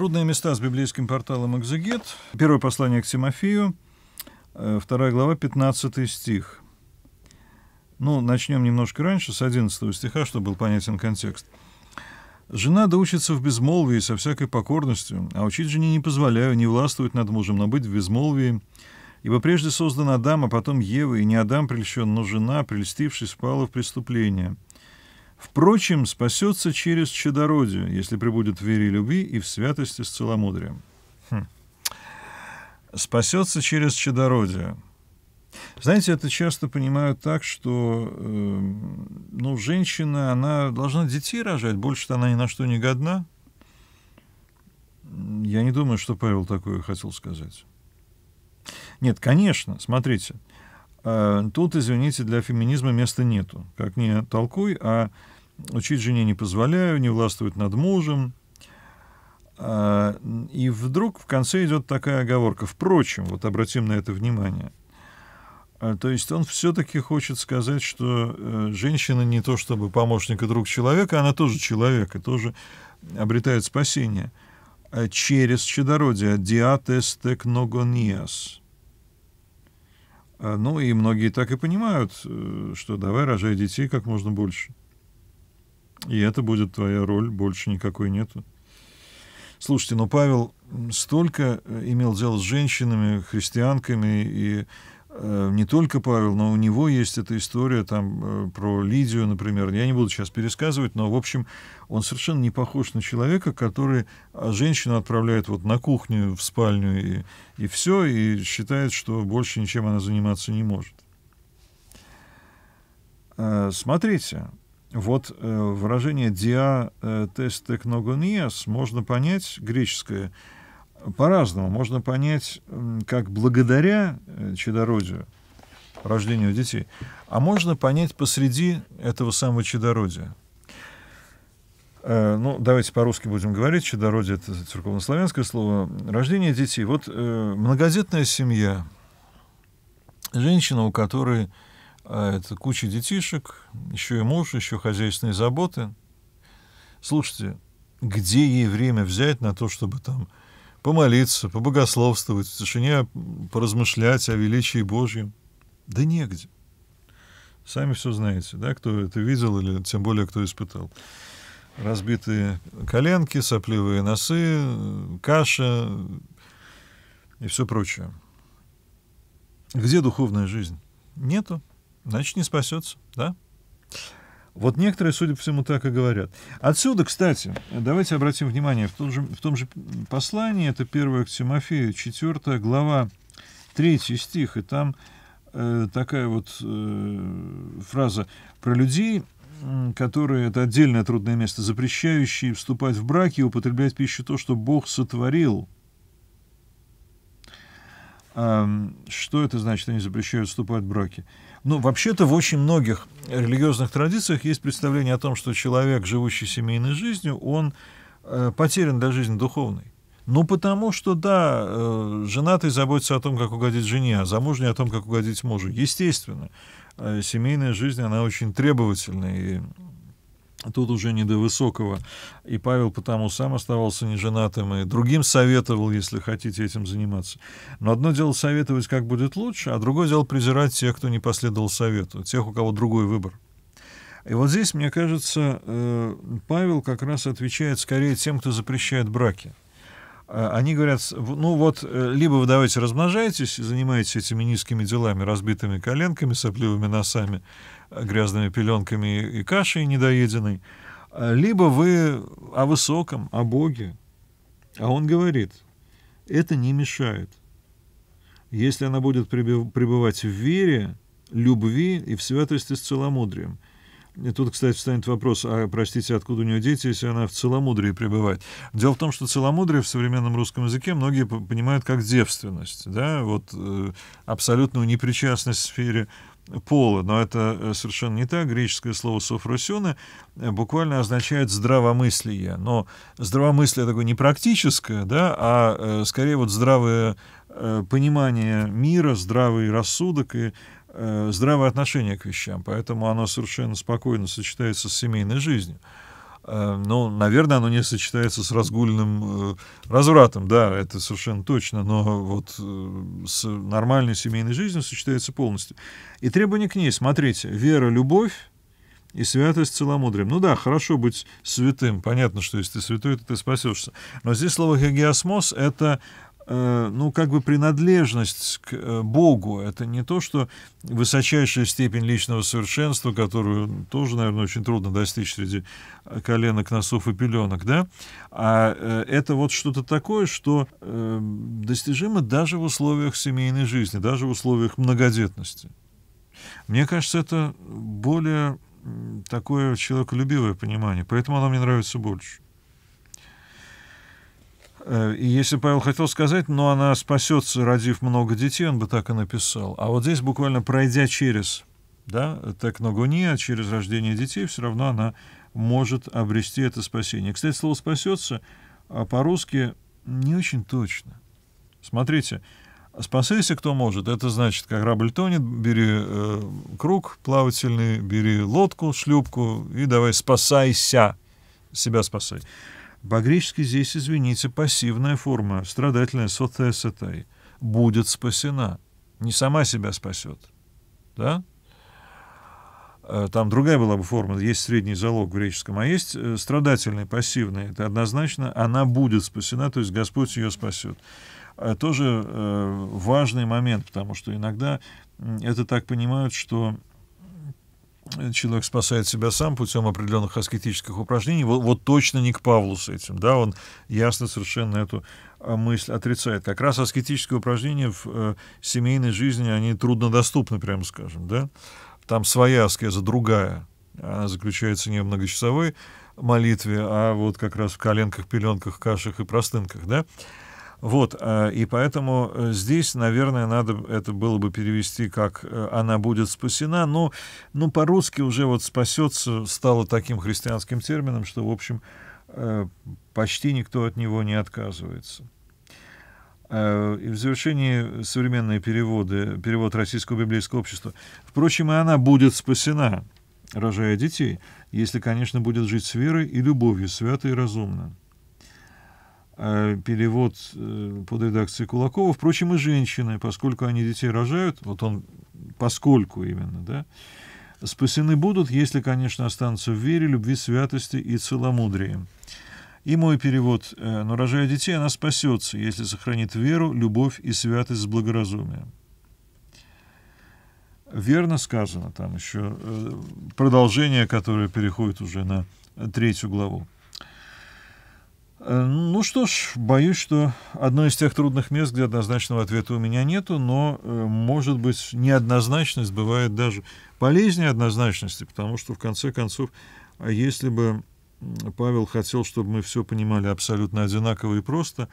Трудные места с библейским порталом «Экзегет». Первое послание к Тимофею, э, вторая глава, 15 стих. Ну, начнем немножко раньше, с 11 стиха, чтобы был понятен контекст. «Жена да учится в безмолвии со всякой покорностью, а учить жене не позволяю, не властвовать над мужем, но быть в безмолвии. Ибо прежде создан Адам, а потом Ева, и не Адам прельщен, но жена, прельстившись, впала в преступление». Впрочем, спасется через чадородие, если прибудет в вере и любви и в святости с целомудрием. Хм. Спасется через чадородие. Знаете, это часто понимают так, что э, ну, женщина, она должна детей рожать, больше-то она ни на что не годна. Я не думаю, что Павел такое хотел сказать. Нет, конечно, смотрите, э, тут, извините, для феминизма места нету. Как не толкуй, а учить жене не позволяю, не властвует над мужем. А, и вдруг в конце идет такая оговорка. Впрочем, вот обратим на это внимание. А, то есть он все-таки хочет сказать, что э, женщина не то чтобы помощник и друг человека, она тоже человек и тоже обретает спасение а через чадородие «диатес текногониас». Ну и многие так и понимают, э, что давай рожай детей как можно больше. И это будет твоя роль, больше никакой нету. Слушайте, но Павел столько э, имел дело с женщинами, христианками, и э, не только Павел, но у него есть эта история там э, про Лидию, например. Я не буду сейчас пересказывать, но, в общем, он совершенно не похож на человека, который а, женщину отправляет вот на кухню, в спальню и, и все, и считает, что больше ничем она заниматься не может. Э, смотрите, вот э, выражение диа э, tes technogonias» можно понять, греческое, по-разному. Можно понять как благодаря э, чадородию, рождению детей, а можно понять посреди этого самого чадородия. Э, ну, давайте по-русски будем говорить. Чадородие — это церковнославянское слово. Рождение детей. Вот э, многодетная семья, женщина, у которой а это куча детишек, еще и муж, еще хозяйственные заботы. Слушайте, где ей время взять на то, чтобы там помолиться, побогословствовать, в тишине поразмышлять о величии Божьем? Да негде. Сами все знаете, да, кто это видел или тем более кто испытал. Разбитые коленки, сопливые носы, каша и все прочее. Где духовная жизнь? Нету. Значит, не спасется, да? Вот некоторые, судя по всему, так и говорят. Отсюда, кстати, давайте обратим внимание, в том же, в том же послании, это 1 к Тимофею, 4 глава, 3 стих, и там э, такая вот э, фраза про людей, которые, это отдельное трудное место, запрещающие вступать в браки и употреблять пищу то, что Бог сотворил – что это значит, они запрещают вступать в браки? Ну, вообще-то в очень многих религиозных традициях есть представление о том, что человек, живущий семейной жизнью, он э, потерян для жизни духовной. Ну, потому что, да, э, женатый заботится о том, как угодить жене, а замужний о том, как угодить мужу. Естественно, э, семейная жизнь, она очень требовательная. и Тут уже не до высокого. И Павел потому сам оставался неженатым, и другим советовал, если хотите этим заниматься. Но одно дело советовать, как будет лучше, а другое дело презирать тех, кто не последовал совету, тех, у кого другой выбор. И вот здесь, мне кажется, э, Павел как раз отвечает скорее тем, кто запрещает браки. А, они говорят, ну вот, э, либо вы давайте размножаетесь, занимаетесь этими низкими делами, разбитыми коленками, сопливыми носами, э, грязными пеленками и кашей недоеденной, а, либо вы о высоком, о Боге. А он говорит, это не мешает. Если она будет пребывать в вере, любви и в святости с целомудрием – и тут, кстати, встанет вопрос, а, простите, откуда у нее дети, если она в целомудрии пребывает? Дело в том, что целомудрие в современном русском языке многие понимают как девственность, да, вот э, абсолютную непричастность в сфере пола, но это э, совершенно не так. Греческое слово «софросюна» буквально означает «здравомыслие». Но здравомыслие такое не практическое, да, а э, скорее вот здравое э, понимание мира, здравый рассудок и э, здравое отношение к вещам, поэтому оно совершенно спокойно сочетается с семейной жизнью. Э, ну, наверное, оно не сочетается с разгульным э, развратом, да, это совершенно точно, но вот э, с нормальной семейной жизнью сочетается полностью. И требования к ней, смотрите, вера, любовь, и святость целомудрием. Ну да, хорошо быть святым. Понятно, что если ты святой, то ты спасешься. Но здесь слово «хегиосмос» — это Э, ну, как бы принадлежность к э, Богу. Это не то, что высочайшая степень личного совершенства, которую тоже, наверное, очень трудно достичь среди э, коленок, носов и пеленок, да? А это вот что-то такое, что достижимо даже в условиях семейной жизни, даже в условиях многодетности. Мне кажется, это более такое человеколюбивое понимание, поэтому оно мне нравится больше. Э, и если Павел хотел сказать, но ну, она спасется, родив много детей, он бы так и написал. А вот здесь буквально пройдя через да, техногония, а через рождение детей, все равно она может обрести это спасение. Кстати, слово «спасется» а по-русски не очень точно. Смотрите, спасайся, кто может. Это значит, как корабль тонет, бери э, круг плавательный, бери лодку, шлюпку и давай спасайся, себя спасай. По-гречески здесь, извините, пассивная форма, страдательная сотесетай, будет спасена. Не сама себя спасет. Да? Э, там другая была бы форма, есть средний залог в греческом, а есть э, страдательный, пассивный. Это однозначно она будет спасена, то есть Господь ее спасет. Э, тоже важный момент, потому что иногда это так понимают, что человек спасает себя сам путем определенных аскетических упражнений, вот, вот точно не к Павлу с этим, да, он ясно совершенно эту а, мысль отрицает. Как раз аскетические упражнения в э, семейной жизни, они труднодоступны, прямо скажем, да, там своя аскеза, другая, она заключается не в многочасовой молитве, а вот как раз в коленках, пеленках, кашах и простынках, да, вот, э, и поэтому э, здесь, наверное, надо это было бы перевести как э, «она будет спасена», но ну, по-русски уже вот «спасется» стало таким христианским термином, что, в общем, почти никто от него не отказывается. И в завершении современные переводы, перевод Российского библейского общества. Впрочем, и она будет спасена, рожая детей, если, конечно, будет жить с верой и любовью, свято и разумно. Э, перевод э, под редакцией Кулакова, впрочем, и женщины, поскольку они детей рожают, вот он, поскольку именно, да, спасены будут, если, конечно, останутся в вере, любви, святости и целомудрии. И мой перевод, э, но рожая детей, она спасется, если сохранит веру, любовь и святость с благоразумием. Верно сказано, там еще продолжение, которое переходит уже на третью главу. Э, ну что ж, боюсь, что одно из тех трудных мест, где однозначного ответа у меня нету, но, э, может быть, неоднозначность бывает даже полезнее однозначности, потому что, в конце концов, а если бы Павел хотел, чтобы мы все понимали абсолютно одинаково и просто,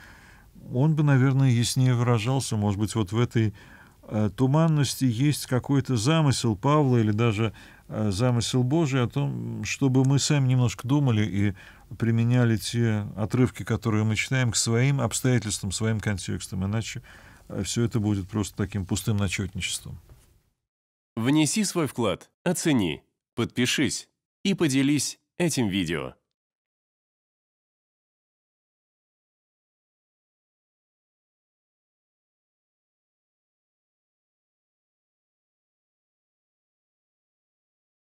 он бы, наверное, яснее выражался. Может быть, вот в этой э, туманности есть какой-то замысел Павла или даже Э, замысел Божий о том, чтобы мы сами немножко думали и применяли те отрывки, которые мы читаем, к своим обстоятельствам, своим контекстам, иначе э, все это будет просто таким пустым начетничеством. Внеси свой вклад, оцени, подпишись и поделись этим видео.